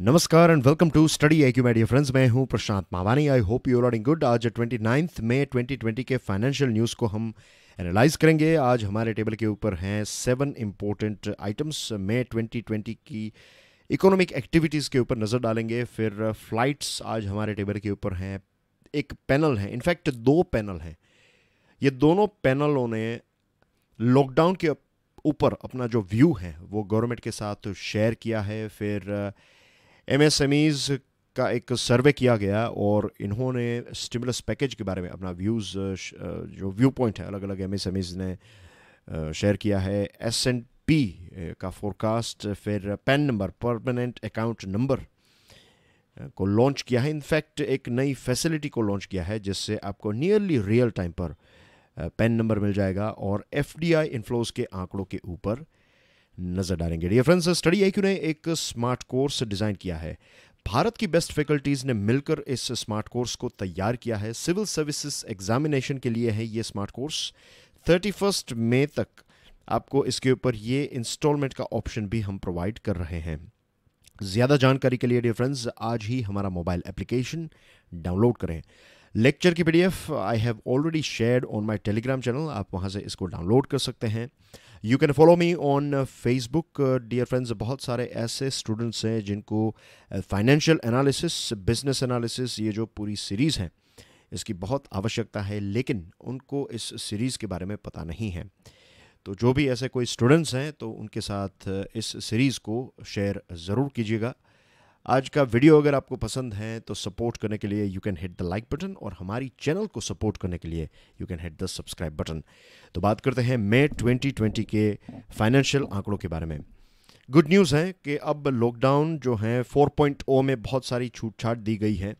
नमस्कार and welcome to study I Q my dear friends मैं हूं Prashant Mavani I hope you are good आज twenty ninth May twenty twenty के financial news को हम एनालाइज करेंगे आज हमारे टेबल के ऊपर हैं seven important items May twenty twenty की इकोनॉमिक एक्टिविटीज़ के ऊपर नज़र डालेंगे फिर फ्लाइट्स आज हमारे टेबल के ऊपर हैं एक पैनल है इनफैक्ट दो पैनल हैं ये दोनों पैनलों ने लॉकडाउन के ऊपर अपना जो व्यू है वो गवर्नमेंट के साथ शेयर किया है फिर uh, एमएसएमईज का एक सर्वे किया गया और इन्होंने स्टिमुलस पैकेज के बारे में अपना व्यूज़ जो व्यू पॉइंट है अलग अलग एम ने शेयर किया है एस एंड पी का फोरकास्ट फिर PAN number permanent account number को लॉन्च किया है इनफैक्ट एक नई फैसिलिटी को लॉन्च किया है जिससे आपको नियरली रियल टाइम पर पेन नंबर मिल जाएगा और एफ डी आई इन्फ्लोज के आंकड़ों के ऊपर नजर डालेंगे डियर फ्रेंड्स स्टडी आई ने एक स्मार्ट कोर्स डिजाइन किया है भारत की बेस्ट फैकल्टीज़ ने मिलकर इस स्मार्ट कोर्स को तैयार किया है सिविल सर्विसेज एग्जामिनेशन के लिए है ये smart course thirty first May तक आपको इसके ऊपर ये इंस्टॉलमेंट का ऑप्शन भी हम प्रोवाइड कर रहे हैं ज़्यादा जानकारी के लिए डियर फ्रेंड्स आज ही हमारा मोबाइल एप्लीकेशन डाउनलोड करें लेक्चर की PDF I have already share on my Telegram channel आप वहां से इसको डाउनलोड कर सकते हैं you can follow me on Facebook dear friends बहुत सारे ऐसे स्टूडेंट्स हैं जिनको फाइनेंशियल एनालिसिस बिजनेस एनालिसिस ये जो पूरी सीरीज़ है इसकी बहुत आवश्यकता है लेकिन उनको इस सीरीज़ के बारे में पता नहीं है तो जो भी ऐसे कोई स्टूडेंट्स हैं तो उनके साथ uh, इस सीरीज़ को शेयर ज़रूर कीजिएगा आज का वीडियो अगर आपको पसंद है तो सपोर्ट करने के लिए you can hit the like button और हमारी चैनल को सपोर्ट करने के लिए you can hit the subscribe button तो बात करते हैं मई 2020 के फाइनेंशियल आंकड़ों के बारे में गुड न्यूज़ है कि अब लॉकडाउन जो है 4.0 में बहुत सारी छूट छाट दी गई है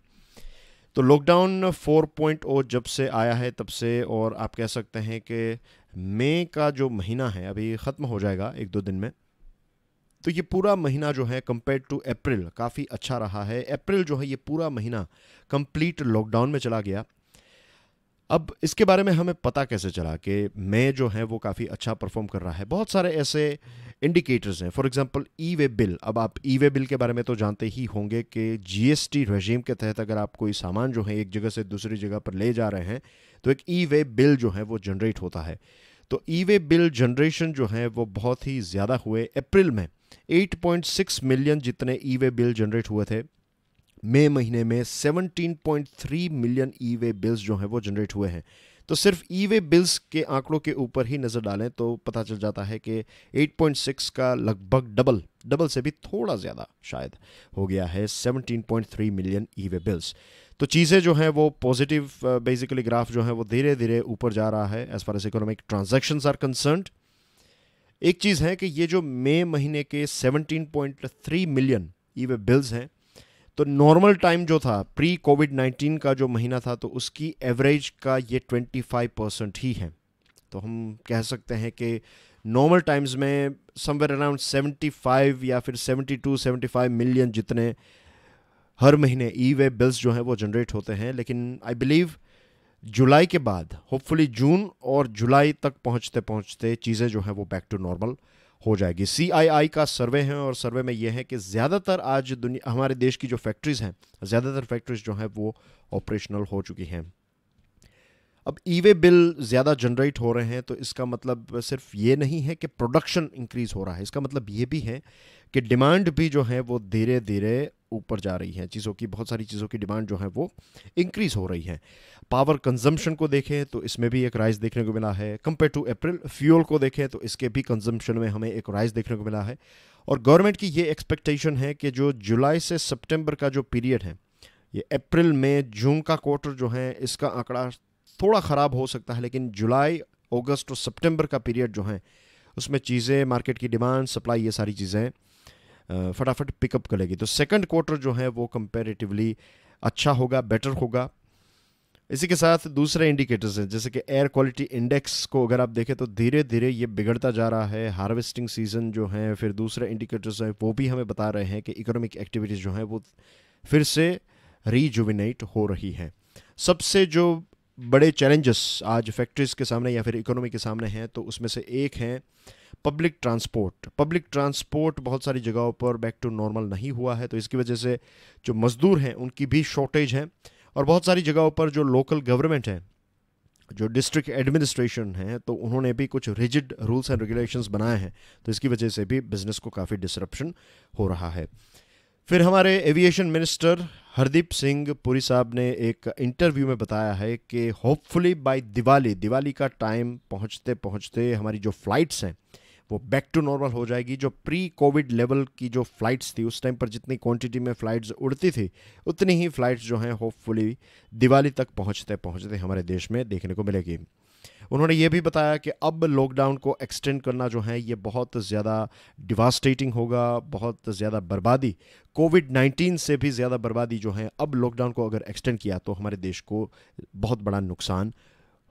तो लॉकडाउन 4.0 जब से आया है तब से और आप कह सकते हैं कि मई का जो महीना है अभी ख़त्म हो जाएगा एक दो दिन में तो ये पूरा महीना जो है कंपेयर टू अप्रैल काफ़ी अच्छा रहा है अप्रैल जो है ये पूरा महीना कंप्लीट लॉकडाउन में चला गया अब इसके बारे में हमें पता कैसे चला कि मैं जो है वो काफ़ी अच्छा परफॉर्म कर रहा है बहुत सारे ऐसे इंडिकेटर्स हैं for example E way bill अब आप ई वे बिल के बारे में तो जानते ही होंगे कि जीएसटी रेजीम के तहत अगर आप कोई सामान जो है एक जगह से दूसरी जगह पर ले जा रहे हैं तो एक ई वे बिल जो है वो जनरेट होता है तो ई वे बिल जनरेशन जो है वो बहुत ही ज़्यादा हुए अप्रैल में 8.6 मिलियन जितने ई वे बिल जनरेट हुए थे मई महीने में 17.3 मिलियन ई वे बिल्स जो हैं वो जनरेट हुए हैं तो सिर्फ ई वे बिल्स के आंकड़ों के ऊपर ही नज़र डालें तो पता चल जाता है कि 8.6 का लगभग डबल डबल से भी थोड़ा ज़्यादा शायद हो गया है 17.3 मिलियन ई वे बिल्स तो चीज़ें जो हैं वो पॉजिटिव बेसिकली ग्राफ जो है वो धीरे धीरे ऊपर जा रहा है as far as economic transactions are concerned एक चीज़ है कि ये जो मई महीने के 17.3 मिलियन ई वे बिल्स हैं तो नॉर्मल टाइम जो था प्री कोविड 19 का जो महीना था तो उसकी एवरेज का ये 25 परसेंट ही है तो हम कह सकते हैं कि नॉर्मल टाइम्स में समवेयर अराउंड 75 या फिर 72 75 मिलियन जितने हर महीने ई वे बिल्स जो हैं वो जनरेट होते हैं लेकिन आई बिलीव जुलाई के बाद होपफुली जून और जुलाई तक पहुंचते पहुंचते चीज़ें जो है वो बैक टू नॉर्मल हो जाएगी सी आई आई का सर्वे है और सर्वे में यह है कि ज़्यादातर आज दुनिया हमारे देश की जो फैक्ट्रीज़ हैं ज़्यादातर फैक्ट्रीज जो हैं वो ऑपरेशनल हो चुकी हैं अब ई वे बिल ज़्यादा जनरेट हो रहे हैं तो इसका मतलब सिर्फ ये नहीं है कि प्रोडक्शन इंक्रीज़ हो रहा है इसका मतलब ये भी है कि डिमांड भी जो है वो धीरे धीरे ऊपर जा रही है चीज़ों की बहुत सारी चीज़ों की डिमांड जो है वो इंक्रीज़ हो रही है पावर कंजम्पशन को देखें तो इसमें भी एक राइज देखने को मिला है कंपेयर टू अप्रैल फ्यूल को देखें तो इसके भी कंजम्पशन में हमें एक राइज देखने को मिला है और गवर्नमेंट की ये एक्सपेक्टेशन है कि जो जुलाई से सेप्टेम्बर का जो पीरियड है ये अप्रैल में जून का क्वार्टर जो है इसका आंकड़ा थोड़ा ख़राब हो सकता है लेकिन जुलाई अगस्त और सितंबर का पीरियड जो है उसमें चीज़ें मार्केट की डिमांड सप्लाई ये सारी चीज़ें फटाफट पिकअप करेगी तो सेकंड क्वार्टर जो है वो कंपेरेटिवली अच्छा होगा बेटर होगा इसी के साथ दूसरे इंडिकेटर्स हैं जैसे कि एयर क्वालिटी इंडेक्स को अगर आप देखें तो धीरे धीरे ये बिगड़ता जा रहा है हार्वेस्टिंग सीज़न जो है फिर दूसरे इंडिकेटर्स हैं वो भी हमें बता रहे हैं कि इकोनॉमिक एक्टिविटीज़ जो हैं वो फिर से रीजुविनेट हो रही है सबसे जो बड़े चैलेंजेस आज फैक्ट्रीज़ के सामने या फिर इकोनॉमी के सामने हैं तो उसमें से एक हैं पब्लिक ट्रांसपोर्ट पब्लिक ट्रांसपोर्ट बहुत सारी जगहों पर बैक टू नॉर्मल नहीं हुआ है तो इसकी वजह से जो मज़दूर हैं उनकी भी शॉर्टेज है और बहुत सारी जगहों पर जो लोकल गवर्नमेंट है जो डिस्ट्रिक्ट एडमिनिस्ट्रेशन है तो उन्होंने भी कुछ रिजिड रूल्स एंड रेगुलेशंस बनाए हैं तो इसकी वजह से भी बिज़नेस को काफ़ी डिसरप्शन हो रहा है फिर हमारे एविएशन मिनिस्टर हरदीप सिंह पुरी साहब ने एक इंटरव्यू में बताया है कि होपफुली बाय दिवाली दिवाली का टाइम पहुंचते पहुंचते हमारी जो फ्लाइट्स हैं वो बैक टू नॉर्मल हो जाएगी जो प्री कोविड लेवल की जो फ़्लाइट्स थी उस टाइम पर जितनी क्वांटिटी में फ़्लाइट्स उड़ती थी उतनी ही फ़्लाइट्स जो हैं होपफुली दिवाली तक पहुँचते पहुँचते हमारे देश में देखने को मिलेगी उन्होंने ये भी बताया कि अब लॉकडाउन को एक्सटेंड करना जो है ये बहुत ज़्यादा डिवास्टेटिंग होगा बहुत ज़्यादा बर्बादी कोविड 19 से भी ज़्यादा बर्बादी जो है अब लॉकडाउन को अगर एक्सटेंड किया तो हमारे देश को बहुत बड़ा नुकसान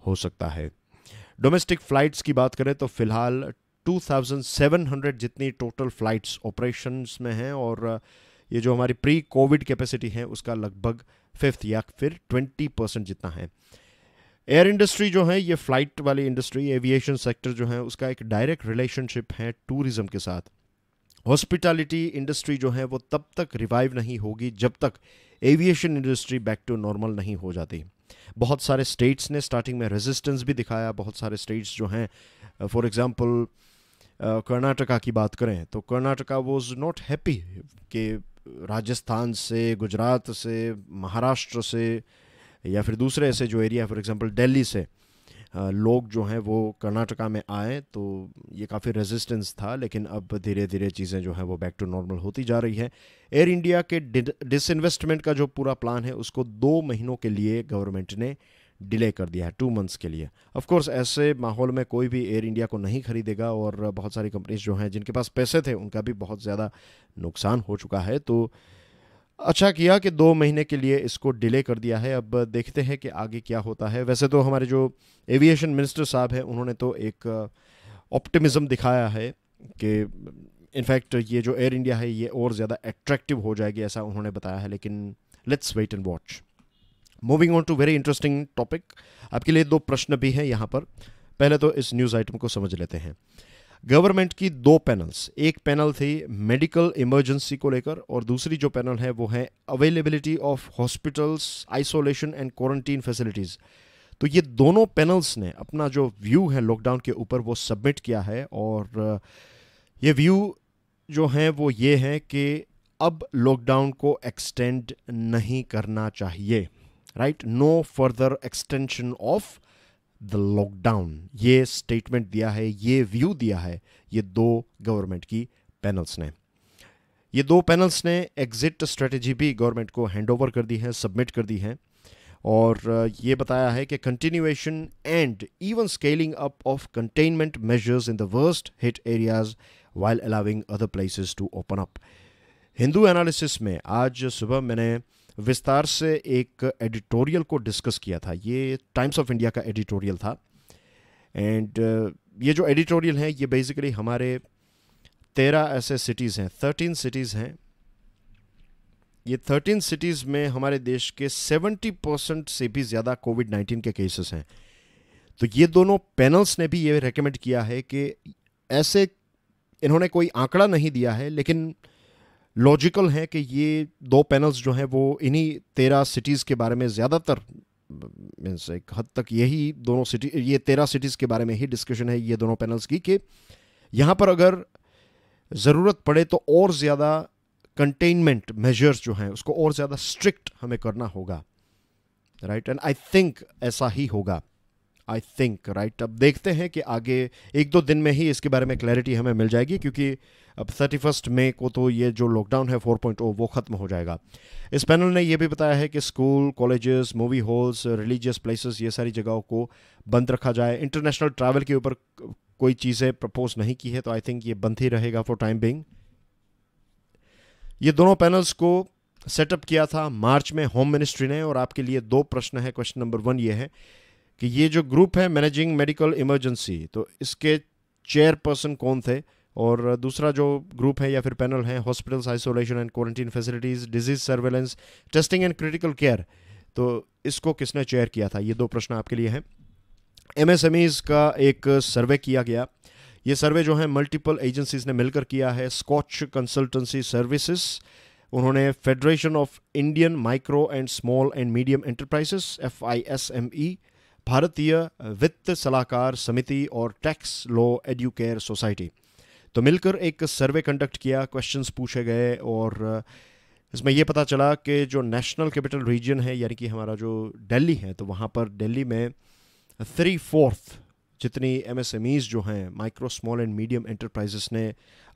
हो सकता है डोमेस्टिक फ़्लाइट्स की बात करें तो फ़िलहाल 2,700 जितनी टोटल फ्लाइट्स ऑपरेशंस में हैं और ये जो हमारी प्री कोविड कैपेसिटी है उसका लगभग फिफ्थ या फिर 20 परसेंट जितना है एयर इंडस्ट्री जो है ये फ्लाइट वाली इंडस्ट्री एविएशन सेक्टर जो है उसका एक डायरेक्ट रिलेशनशिप है टूरिज़्म के साथ हॉस्पिटैलिटी इंडस्ट्री जो है वो तब तक रिवाइव नहीं होगी जब तक aviation industry back to normal नहीं हो जाती बहुत सारे स्टेट्स ने स्टार्टिंग में रेजिस्टेंस भी दिखाया बहुत सारे स्टेट्स जो हैं फॉर एग्ज़ाम्पल कर्नाटका की बात करें तो कर्नाटका वॉज नॉट हैप्पी कि राजस्थान से गुजरात से महाराष्ट्र से या फिर दूसरे ऐसे जो एरिया फॉर एग्जांपल दिल्ली से लोग जो हैं वो कर्नाटका में आए तो ये काफ़ी रेजिस्टेंस था लेकिन अब धीरे धीरे चीज़ें जो हैं वो बैक टू नॉर्मल होती जा रही है एयर इंडिया के डिसइन्वेस्टमेंट का जो पूरा प्लान है उसको दो महीनों के लिए गवर्नमेंट ने डिले कर दिया है टू मंथ्स के लिए ऑफ कोर्स ऐसे माहौल में कोई भी एयर इंडिया को नहीं खरीदेगा और बहुत सारी कंपनीज जो हैं जिनके पास पैसे थे उनका भी बहुत ज़्यादा नुकसान हो चुका है तो अच्छा किया कि दो महीने के लिए इसको डिले कर दिया है अब देखते हैं कि आगे क्या होता है वैसे तो हमारे जो एविएशन मिनिस्टर साहब हैं उन्होंने तो एक ऑप्टिमिज़म दिखाया है कि इनफैक्ट ये जो एयर इंडिया है ये और ज़्यादा एट्रैक्टिव हो जाएगी ऐसा उन्होंने बताया है लेकिन let's wait and watch moving on to very interesting topic आपके लिए दो प्रश्न भी हैं यहाँ पर पहले तो इस न्यूज़ आइटम को समझ लेते हैं गवर्नमेंट की दो पैनल्स एक पैनल थी मेडिकल इमरजेंसी को लेकर और दूसरी जो पैनल है वो है availability of hospitals isolation and quarantine facilities तो ये दोनों पैनल्स ने अपना जो व्यू है लॉकडाउन के ऊपर वो सबमिट किया है और ये व्यू जो है वो ये है कि अब लॉकडाउन को एक्सटेंड नहीं करना चाहिए right no further extension of the lockdown ये स्टेटमेंट दिया है ये व्यू दिया है ये दो गवर्नमेंट की पैनल्स ने ये दो पैनल्स ने एग्जिट स्ट्रेटजी भी गवर्नमेंट को हैंड ओवर कर दी है सबमिट कर दी है और ये बताया है कि continuation and even scaling up of containment measures in the worst hit areas while allowing other places to open up Hindu analysis में आज सुबह मैंने विस्तार से एक एडिटोरियल को डिस्कस किया था ये टाइम्स ऑफ इंडिया का एडिटोरियल था एंड uh, ये जो एडिटोरियल हैं ये बेसिकली हमारे तेरह ऐसे सिटीज़ हैं थर्टीन सिटीज़ हैं ये थर्टीन सिटीज़ में हमारे देश के सेवेंटी परसेंट से भी ज़्यादा कोविड नाइन्टीन के केसेस हैं तो ये दोनों पैनल्स ने भी ये रेकमेंड किया है कि ऐसे इन्होंने कोई आंकड़ा नहीं दिया है लेकिन लॉजिकल है कि ये दो पैनल्स जो हैं वो इन्हीं तेरह सिटीज़ के बारे में ज़्यादातर मीन्स एक हद तक यही दोनों सिटी ये तेरह सिटीज़ के बारे में ही डिस्कशन है ये दोनों पैनल्स की कि यहाँ पर अगर ज़रूरत पड़े तो और ज़्यादा कंटेनमेंट मेजर्स जो हैं उसको और ज़्यादा स्ट्रिक्ट हमें करना होगा राइट एंड आई थिंक ऐसा ही होगा आई थिंक राइट अब देखते हैं कि आगे एक दो दिन में ही इसके बारे में क्लैरिटी हमें मिल जाएगी क्योंकि अब थर्टी फर्स्ट मई को तो ये जो लॉकडाउन है फोर पॉइंट ओ वो ख़त्म हो जाएगा इस पैनल ने यह भी बताया है कि school colleges movie halls religious places ये सारी जगहों को बंद रखा जाए इंटरनेशनल ट्रैवल के ऊपर कोई चीज़ें प्रपोज नहीं की है तो आई थिंक ये बंद ही रहेगा फॉर टाइम बिंग ये दोनों पैनल्स को सेटअप किया था मार्च में होम मिनिस्ट्री ने और आपके लिए दो प्रश्न है क्वेश्चन नंबर वन ये है कि ये जो ग्रुप है मैनेजिंग मेडिकल इमरजेंसी तो इसके चेयरपर्सन कौन थे और दूसरा जो ग्रुप है या फिर पैनल है hospitals isolation and quarantine facilities disease surveillance testing and critical care तो इसको किसने चेयर किया था ये दो प्रश्न आपके लिए हैं एमएसएमईज का एक सर्वे किया गया ये सर्वे जो है मल्टीपल एजेंसीज ने मिलकर किया है स्कॉच कंसल्टेंसी सर्विसेज उन्होंने federation of Indian micro and small and medium enterprises F I S M E भारतीय वित्त सलाहकार समिति और टैक्स लॉ एडुकेयर सोसाइटी तो मिलकर एक सर्वे कंडक्ट किया क्वेश्चंस पूछे गए और इसमें यह पता चला कि जो नेशनल कैपिटल रीजन है यानी कि हमारा जो दिल्ली है तो वहाँ पर दिल्ली में थ्री फोर्थ जितनी एमएसएमईज जो हैं micro small and medium enterprises ने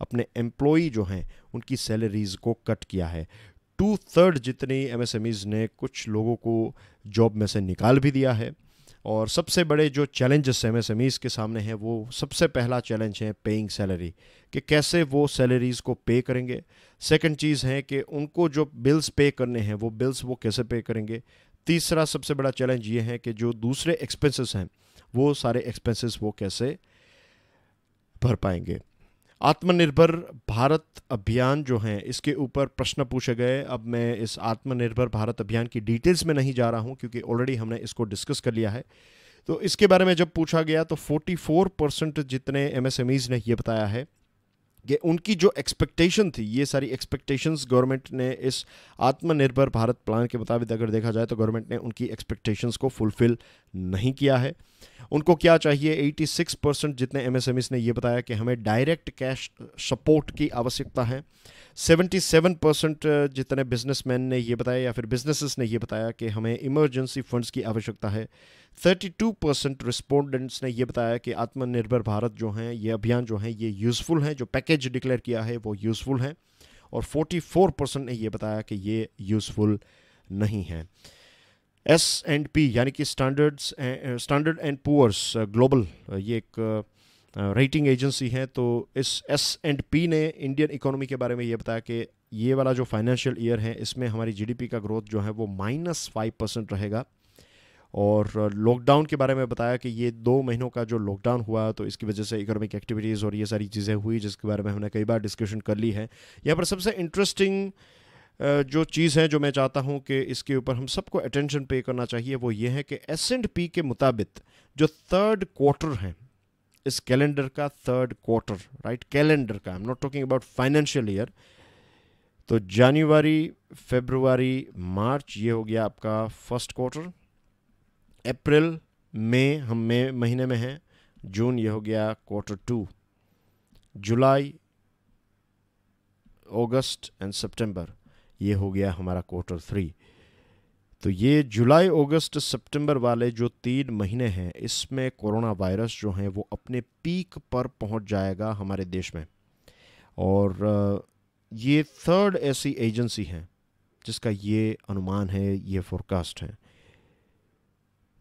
अपने एम्प्लॉई जो हैं उनकी सैलरीज को कट किया है टू थर्ड जितनी ईज ने कुछ लोगों को जॉब में से निकाल भी दिया है और सबसे बड़े जो चैलेंजेस एम एस एम के सामने हैं वो सबसे पहला चैलेंज है पेइंग सैलरी कि कैसे वो सैलरीज़ को पे करेंगे सेकंड चीज़ है कि उनको जो बिल्स पे करने हैं वो बिल्स वो कैसे पे करेंगे तीसरा सबसे बड़ा चैलेंज ये है कि जो दूसरे एक्सपेंसेस हैं वो सारे एक्सपेंसेस वो कैसे भर पाएंगे आत्मनिर्भर भारत अभियान जो है इसके ऊपर प्रश्न पूछे गए अब मैं इस आत्मनिर्भर भारत अभियान की डिटेल्स में नहीं जा रहा हूं क्योंकि ऑलरेडी हमने इसको डिस्कस कर लिया है तो इसके बारे में जब पूछा गया तो 44 परसेंट जितने एमएसएमईज ने यह बताया है कि उनकी जो एक्सपेक्टेशन थी ये सारी एक्सपेक्टेशंस गवर्नमेंट ने इस आत्मनिर्भर भारत प्लान के मुताबिक अगर देखा जाए तो गवर्नमेंट ने उनकी एक्सपेक्टेशंस को फुलफ़िल नहीं किया है उनको क्या चाहिए 86 परसेंट जितने एम ने ये बताया कि हमें डायरेक्ट कैश सपोर्ट की आवश्यकता है 77 परसेंट जितने बिजनेसमैन ने ये बताया या फिर बिजनेसेस ने ये बताया कि हमें इमरजेंसी फंड्स की आवश्यकता है 32 परसेंट रिस्पोंडेंट्स ने ये बताया कि आत्मनिर्भर भारत जो हैं ये अभियान जो हैं ये यूज़फुल हैं जो पैकेज डिक्लेयर किया है वो यूज़फुल हैं और 44 परसेंट ने ये बताया कि ये यूज़फुल नहीं है एस एंड पी यानी कि standards standard and poor's global ये एक रेटिंग एजेंसी है तो इस एस एंड पी ने इंडियन इकोनॉमी के बारे में ये बताया कि ये वाला जो फाइनेंशियल ईयर है इसमें हमारी जीडीपी का ग्रोथ जो है वो माइनस फाइव परसेंट रहेगा और लॉकडाउन uh, के बारे में बताया कि ये दो महीनों का जो लॉकडाउन हुआ तो इसकी वजह से इकोनॉमिक एक्टिविटीज़ और ये सारी चीज़ें हुई जिसके बारे में हमने कई बार डिस्कशन कर ली है यहाँ पर सबसे इंटरेस्टिंग जो चीज़ है जो मैं चाहता हूँ कि इसके ऊपर हम सबको अटेंशन पे करना चाहिए वो ये है कि एस एंड पी के मुताबिक जो थर्ड क्वार्टर है इस कैलेंडर का थर्ड क्वार्टर राइट कैलेंडर का I am not talking about financial year तो जनवरी फेबरवरी मार्च ये हो गया आपका फर्स्ट क्वार्टर अप्रैल मई हम मई महीने में हैं जून ये हो गया क्वार्टर टू जुलाई अगस्त एंड सितंबर ये हो गया हमारा क्वार्टर थ्री तो ये जुलाई अगस्त सितंबर वाले जो तीन महीने हैं इसमें कोरोना वायरस जो हैं वो अपने पीक पर पहुंच जाएगा हमारे देश में और ये थर्ड ऐसी एजेंसी है जिसका ये अनुमान है ये फोरकास्ट है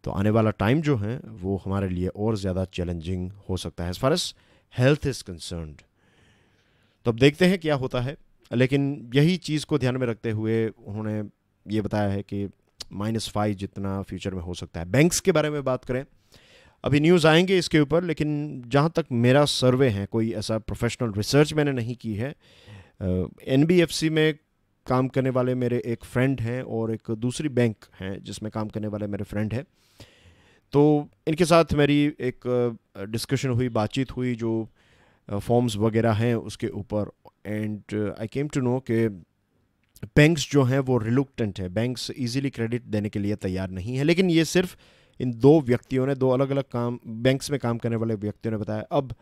तो आने वाला टाइम जो है वो हमारे लिए और ज़्यादा चैलेंजिंग हो सकता है as far as health is concerned तो अब देखते हैं क्या होता है लेकिन यही चीज़ को ध्यान में रखते हुए उन्होंने ये बताया है कि माइनस फाइव जितना फ्यूचर में हो सकता है बैंक्स के बारे में बात करें अभी न्यूज़ आएंगे इसके ऊपर लेकिन जहाँ तक मेरा सर्वे है कोई ऐसा प्रोफेशनल रिसर्च मैंने नहीं की है एन uh, में काम करने वाले मेरे एक फ्रेंड हैं और एक दूसरी बैंक हैं जिसमें काम करने वाले मेरे फ्रेंड हैं तो इनके साथ मेरी एक डिस्कशन हुई बातचीत हुई जो फॉर्म्स वगैरह हैं उसके ऊपर and I came to know कि बैंक्स जो हैं वो रिलुक्टेंट है बैंक्स इजीली क्रेडिट देने के लिए तैयार नहीं है लेकिन ये सिर्फ इन दो व्यक्तियों ने दो अलग अलग काम बैंक्स में काम करने वाले व्यक्तियों ने बताया अब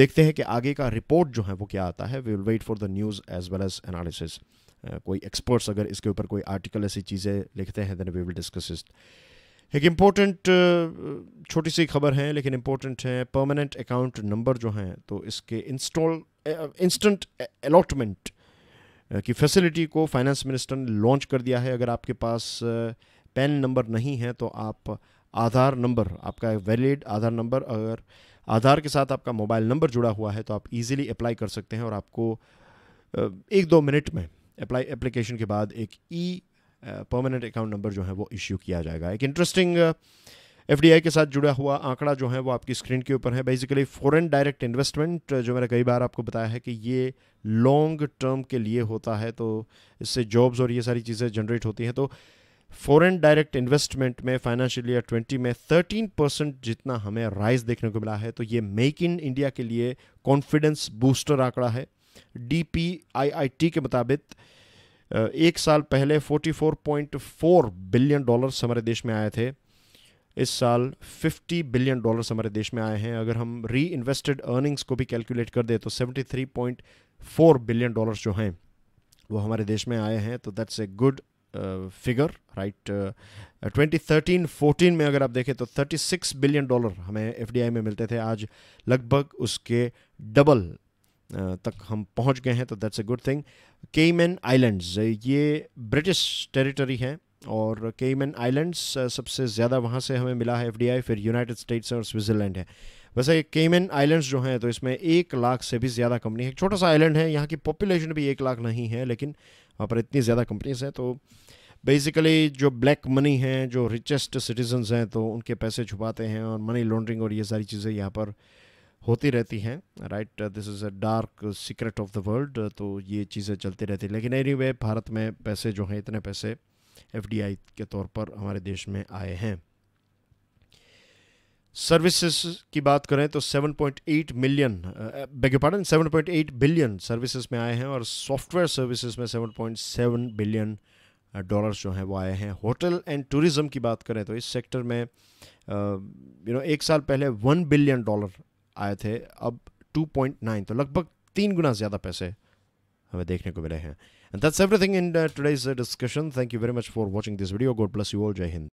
देखते हैं कि आगे का रिपोर्ट जो है वो क्या आता है we will wait for the news as well as analysis कोई एक्सपर्ट्स अगर इसके ऊपर कोई आर्टिकल ऐसी चीज़ें लिखते हैं देन वी विल डिस्कस इस्ट एक इम्पोर्टेंट uh, छोटी सी खबर है लेकिन इम्पोर्टेंट है परमानेंट अकाउंट नंबर जो हैं तो इसके इंस्टॉल इंस्टेंट अलॉटमेंट की फैसिलिटी को फाइनेंस मिनिस्टर ने लॉन्च कर दिया है अगर आपके पास पैन नंबर नहीं है तो आप आधार नंबर आपका वैलिड आधार नंबर अगर आधार के साथ आपका मोबाइल नंबर जुड़ा हुआ है तो आप इजीली अप्लाई कर सकते हैं और आपको एक दो मिनट में अप्लाई एप्लीकेशन के बाद एक ई परमानेंट अकाउंट नंबर जो है वो इश्यू किया जाएगा एक इंटरेस्टिंग एफडीआई के साथ जुड़ा हुआ आंकड़ा जो है वो आपकी स्क्रीन के ऊपर है बेसिकली फॉरेन डायरेक्ट इन्वेस्टमेंट जो मैंने कई बार आपको बताया है कि ये लॉन्ग टर्म के लिए होता है तो इससे जॉब्स और ये सारी चीज़ें जनरेट होती हैं तो फॉरेन डायरेक्ट इन्वेस्टमेंट में फाइनेंशियल ईयर ट्वेंटी में थर्टीन परसेंट जितना हमें राइज देखने को मिला है तो ये मेक इन इंडिया के लिए कॉन्फिडेंस बूस्टर आंकड़ा है D P I I T के मुताबिक एक साल पहले forty four point four billion dollars हमारे देश में आए थे इस साल 50 बिलियन डॉलर्स हमारे देश में आए हैं अगर हम री इन्वेस्टेड अर्निंग्स को भी कैलकुलेट कर दें तो 73.4 बिलियन डॉलर्स जो हैं वो हमारे देश में आए हैं तो that's a good figure right twenty thirteen में अगर आप देखें तो थर्टी सिक्स बिलियन डॉलर हमें एफ में मिलते थे आज लगभग उसके डबल uh, तक हम पहुंच गए हैं तो that's a good thing Cayman islands ये ब्रिटिश टेरिटरी हैं और केमन आइलैंड्स सबसे ज़्यादा वहाँ से हमें मिला है एफ फिर यूनाइटेड स्टेट्स और स्विट्ज़रलैंड है वैसे केमन आइलैंड्स जो हैं तो इसमें एक लाख से भी ज़्यादा कंपनी है एक छोटा सा आइलैंड है यहाँ की पॉपुलेशन भी एक लाख नहीं है लेकिन वहाँ पर इतनी ज़्यादा कंपनीज हैं तो बेसिकली जो ब्लैक मनी हैं जो रिचेस्ट सिटीजन्स हैं तो उनके पैसे छुपाते हैं और मनी लॉन्ड्रिंग और ये सारी चीज़ें यहाँ पर होती रहती हैं right this is a dark secret of the world तो ये चीज़ें चलती रहती हैं लेकिन एनी anyway, भारत में पैसे जो हैं इतने पैसे एफ के तौर पर हमारे देश में आए हैं सर्विसेज की बात करें तो 7.8 million beg pardon 7.8 billion services में आए हैं और सॉफ्टवेयर सर्विसेज में 7.7 बिलियन डॉलर्स जो हैं वो आए हैं होटल एंड टूरिज़्म की बात करें तो इस सेक्टर में यू uh, नो एक साल पहले वन बिलियन डॉलर आए थे अब 2.9 तो लगभग तीन गुना ज़्यादा पैसे हमें देखने को मिले हैं And that's everything in uh, today's uh, discussion. Thank you very much for watching this video. God bless you all. Jai Hind.